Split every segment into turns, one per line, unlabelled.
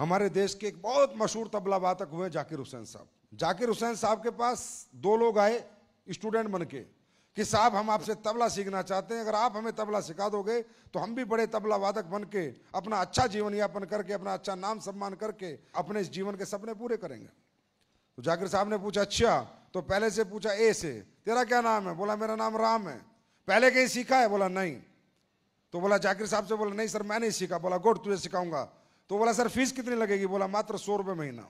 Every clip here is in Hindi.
हमारे देश के एक बहुत मशहूर तबला वादक हुए जाकिर हुसैन साहब जाकिर हुसैन साहब के पास दो लोग आए स्टूडेंट बन के कि साहब हम आपसे तबला सीखना चाहते हैं अगर आप हमें तबला सिखा दोगे तो हम भी बड़े तबला वादक बन के अपना अच्छा जीवन यापन करके अपना अच्छा नाम सम्मान करके अपने इस जीवन के सपने पूरे करेंगे तो जाकिर साहब ने पूछा अच्छा तो पहले से पूछा ए से तेरा क्या नाम है बोला मेरा नाम राम है पहले कहीं सीखा है बोला नहीं तो बोला जाकिर साहब से बोला नहीं सर मैं नहीं सीखा बोला गुड तुझे सिखाऊंगा तो बोला सर फीस कितनी लगेगी बोला मात्र सौ रुपये महीना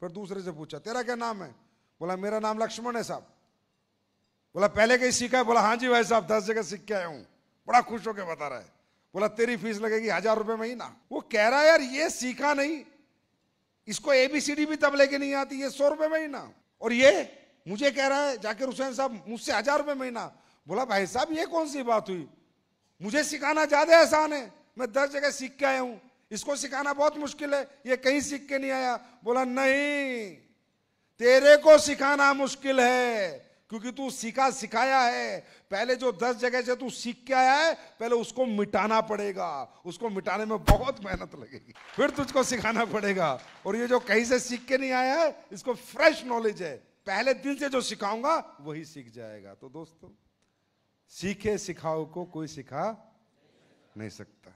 फिर दूसरे से पूछा तेरा क्या नाम है बोला मेरा नाम लक्ष्मण है साहब बोला पहले कहीं सीखा है बोला हाँ जी भाई साहब दस जगह सीख के आया हूँ बड़ा खुश होकर बता रहा है बोला तेरी फीस लगेगी हजार रुपये महीना वो कह रहा है यार ये सीखा नहीं इसको एबीसीडी भी तब लेके नहीं आती ये सौ रुपये महीना और ये मुझे कह रहा है जाकिर हुसैन साहब मुझसे हजार रुपये महीना बोला भाई साहब ये कौन सी बात हुई मुझे सिखाना ज़्यादा आसान है मैं दस जगह सीख के आया हूँ इसको सिखाना बहुत मुश्किल है ये कहीं सीख के नहीं आया बोला नहीं तेरे को सिखाना मुश्किल है क्योंकि तू सीखा सिखाया है पहले जो दस जगह से तू सीख के आया है पहले उसको मिटाना पड़ेगा उसको मिटाने में बहुत मेहनत लगेगी फिर तुझको सिखाना पड़ेगा और ये जो कहीं से सीख के नहीं आया है इसको फ्रेश नॉलेज है पहले दिल से जो सिखाऊंगा वही सीख जाएगा तो दोस्तों सीखे सिखाओ को कोई सिखा नहीं सकता